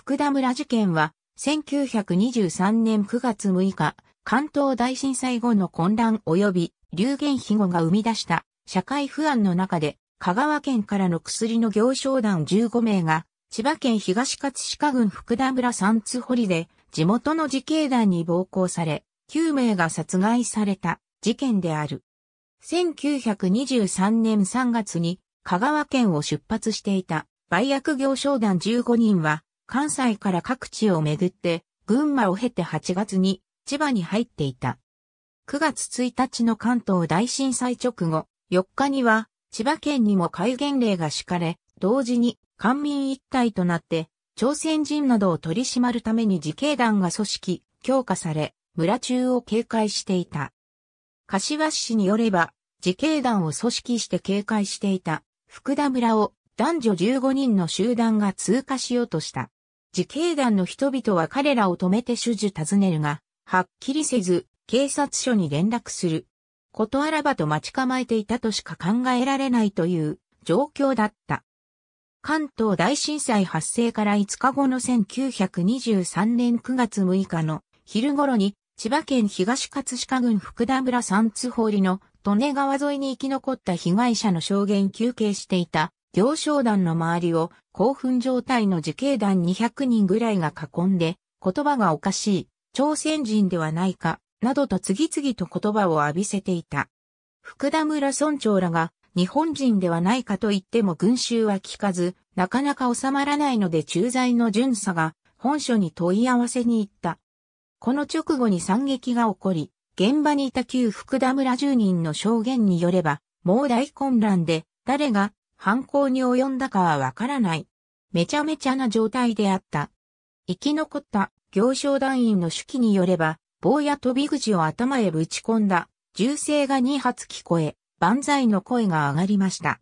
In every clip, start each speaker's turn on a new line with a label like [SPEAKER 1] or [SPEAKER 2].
[SPEAKER 1] 福田村事件は、1923年9月6日、関東大震災後の混乱及び流言飛語が生み出した社会不安の中で、香川県からの薬の行商団15名が、千葉県東葛飾郡福田村三津堀で、地元の自警団に暴行され、9名が殺害された事件である。1923年3月に香川県を出発していた売薬行商団15人は関西から各地を巡って、群馬を経て8月に千葉に入っていた。9月1日の関東大震災直後、4日には千葉県にも戒厳令が敷かれ、同時に官民一体となって、朝鮮人などを取り締まるために自警団が組織、強化され、村中を警戒していた。柏市によれば、自警団を組織して警戒していた福田村を男女15人の集団が通過しようとした。自警団の人々は彼らを止めて手術尋ねるが、はっきりせず、警察署に連絡する。ことあらばと待ち構えていたとしか考えられないという状況だった。関東大震災発生から5日後の1923年9月6日の昼頃に千葉県東葛飾郡福田村三津堀の利根川沿いに生き残った被害者の証言休憩していた行商団の周りを興奮状態の自警団200人ぐらいが囲んで、言葉がおかしい、朝鮮人ではないか、などと次々と言葉を浴びせていた。福田村村長らが日本人ではないかと言っても群衆は聞かず、なかなか収まらないので駐在の巡査が本書に問い合わせに行った。この直後に惨劇が起こり、現場にいた旧福田村住人の証言によれば、もう大混乱で、誰が犯行に及んだかはわからない。めちゃめちゃな状態であった。生き残った行商団員の手記によれば、棒や飛び口を頭へぶち込んだ、銃声が2発聞こえ、万歳の声が上がりました。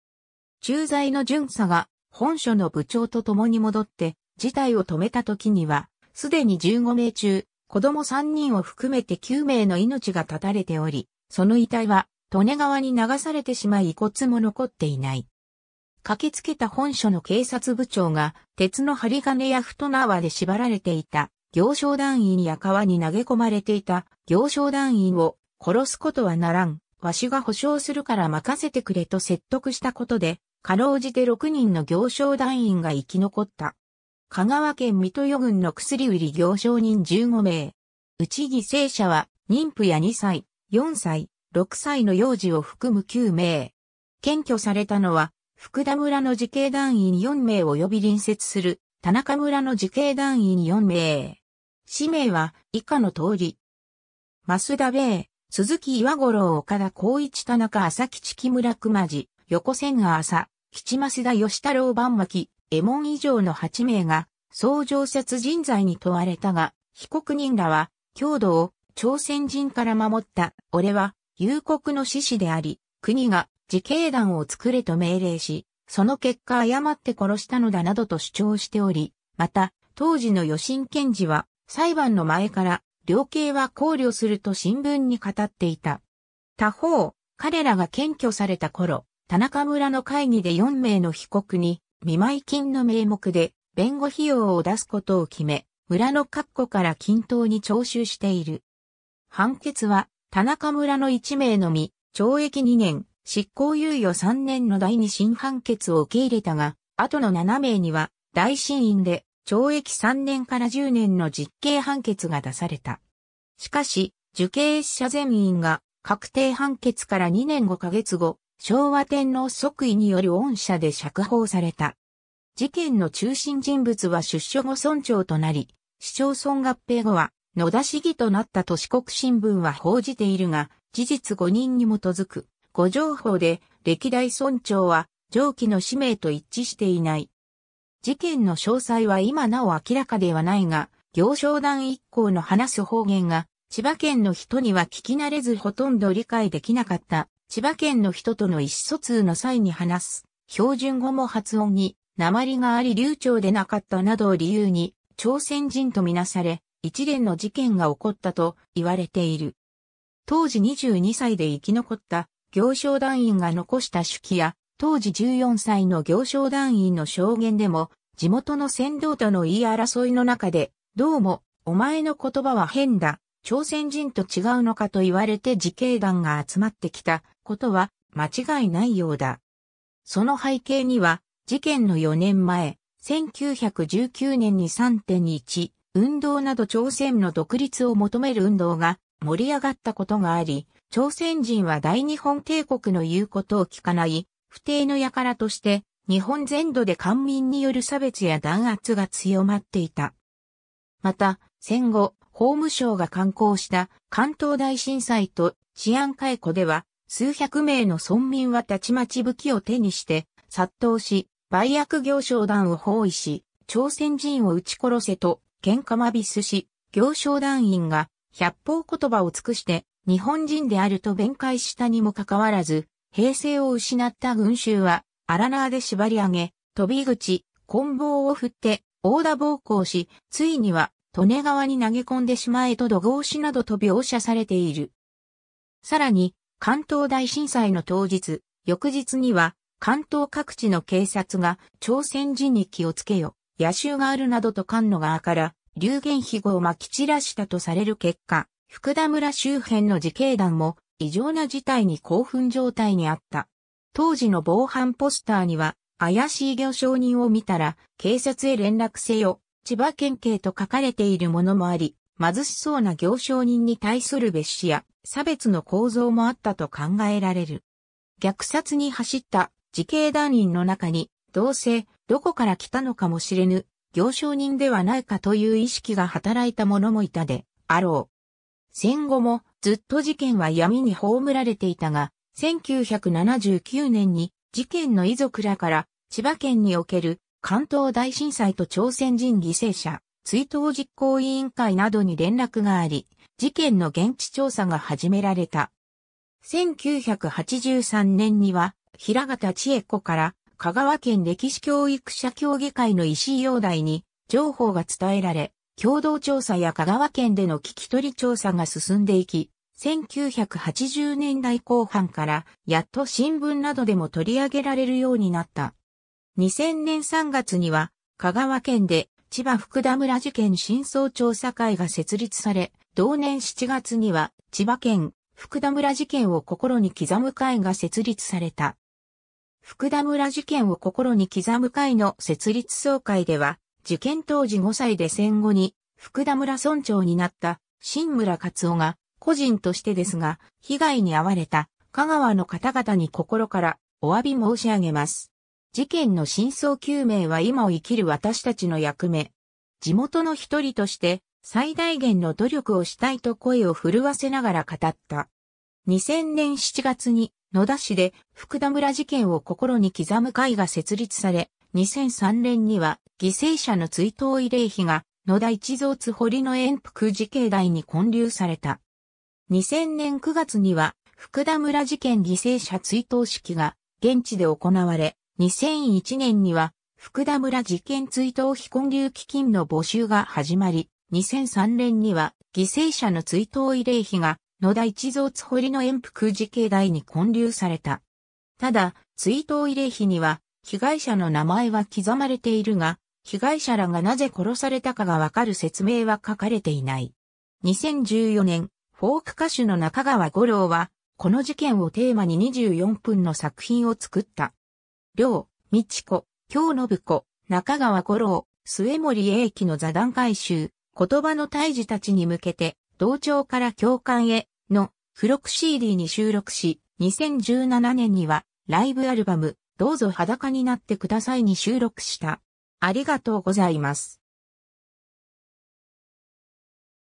[SPEAKER 1] 駐在の巡査が本所の部長と共に戻って、事態を止めた時には、すでに15名中、子供3人を含めて9名の命が絶たれており、その遺体は、利根川に流されてしまい遺骨も残っていない。駆けつけた本所の警察部長が、鉄の針金や太縄で縛られていた、行商団員や川に投げ込まれていた、行商団員を殺すことはならん、わしが保証するから任せてくれと説得したことで、かろうじて6人の行商団員が生き残った。香川県水戸予郡の薬売り行商人15名。うち犠牲者は、妊婦や2歳、4歳、6歳の幼児を含む9名。検挙されたのは、福田村の自警団員4名及び隣接する田中村の自警団員4名。氏名は以下の通り。増田米、鈴木岩五郎岡田光一田中浅吉木村熊地、横千川浅、吉増田吉太郎万巻、右衛門以上の8名が、総常設人罪に問われたが、被告人らは、郷土を朝鮮人から守った、俺は、夕刻の志士であり、国が自警団を作れと命令し、その結果誤って殺したのだなどと主張しており、また、当時の余震検事は、裁判の前から、量刑は考慮すると新聞に語っていた。他方、彼らが検挙された頃、田中村の会議で4名の被告に、見舞金の名目で、弁護費用を出すことを決め、村の各庫から均等に徴収している。判決は、田中村の1名のみ、懲役2年、執行猶予3年の第二審判決を受け入れたが、後の7名には、大審院で懲役3年から10年の実刑判決が出された。しかし、受刑者全員が確定判決から2年5ヶ月後、昭和天皇即位による恩赦で釈放された。事件の中心人物は出所後村長となり、市町村合併後は野田市議となった都市国新聞は報じているが、事実5人に基づく誤情報で、歴代村長は、上記の氏名と一致していない。事件の詳細は今なお明らかではないが、行商団一行の話す方言が、千葉県の人には聞き慣れずほとんど理解できなかった。千葉県の人との意思疎通の際に話す。標準語も発音に、鉛があり流暢でなかったなどを理由に、朝鮮人とみなされ、一連の事件が起こったと言われている。当時22歳で生き残った行商団員が残した手記や、当時14歳の行商団員の証言でも、地元の先導との言い争いの中で、どうも、お前の言葉は変だ、朝鮮人と違うのかと言われて自警団が集まってきたことは間違いないようだ。その背景には、事件の4年前、1919年に3.1運動など朝鮮の独立を求める運動が盛り上がったことがあり、朝鮮人は大日本帝国の言うことを聞かない、不定の輩として、日本全土で官民による差別や弾圧が強まっていた。また、戦後、法務省が刊行した関東大震災と治安解雇では、数百名の村民はたちまち武器を手にして、殺到し、売薬行商団を包囲し、朝鮮人を撃ち殺せと、喧嘩まびすし、行商団員が、百方言葉を尽くして、日本人であると弁解したにもかかわらず、平成を失った群衆は、荒縄で縛り上げ、飛び口、棍棒を振って、大田暴行し、ついには、利根川に投げ込んでしまえと土豪死などと描写されている。さらに、関東大震災の当日、翌日には、関東各地の警察が朝鮮人に気をつけよ、野衆があるなどと菅野側から流言飛語を撒き散らしたとされる結果、福田村周辺の自警団も異常な事態に興奮状態にあった。当時の防犯ポスターには、怪しい行商人を見たら、警察へ連絡せよ、千葉県警と書かれているものもあり、貧しそうな行商人に対する別紙や差別の構造もあったと考えられる。虐殺に走った自警団員の中に、どうせ、どこから来たのかもしれぬ、行商人ではないかという意識が働いた者もいたで、あろう。戦後もずっと事件は闇に葬られていたが、1979年に事件の遺族らから千葉県における関東大震災と朝鮮人犠牲者、追悼実行委員会などに連絡があり、事件の現地調査が始められた。1983年には、平形千恵子から香川県歴史教育者協議会の石井陽大に情報が伝えられ、共同調査や香川県での聞き取り調査が進んでいき、1980年代後半からやっと新聞などでも取り上げられるようになった。2000年3月には香川県で千葉福田村事件真相調査会が設立され、同年7月には千葉県福田村事件を心に刻む会が設立された。福田村事件を心に刻む会の設立総会では、受験当時5歳で戦後に福田村村長になった新村勝夫が個人としてですが被害に遭われた香川の方々に心からお詫び申し上げます。事件の真相究明は今を生きる私たちの役目。地元の一人として最大限の努力をしたいと声を震わせながら語った。2000年7月に野田市で福田村事件を心に刻む会が設立され、2003年には犠牲者の追悼慰霊碑が野田一蔵津堀の遠福寺境内に建立された。2000年9月には福田村事件犠牲者追悼式が現地で行われ、2001年には福田村事件追悼非建立基金の募集が始まり、2003年には犠牲者の追悼慰霊碑が野田一蔵津堀の遠福寺境内に建立された。ただ、追悼慰霊碑には被害者の名前は刻まれているが、被害者らがなぜ殺されたかがわかる説明は書かれていない。2014年、フォーク歌手の中川五郎は、この事件をテーマに24分の作品を作った。両、道子、京信子、中川五郎、末森英樹の座談回収、言葉の退治たちに向けて、同調から共感へ、の、付録 CD に収録し、2017年には、ライブアルバム、どうぞ裸になってくださいに収録した。ありがとうございます。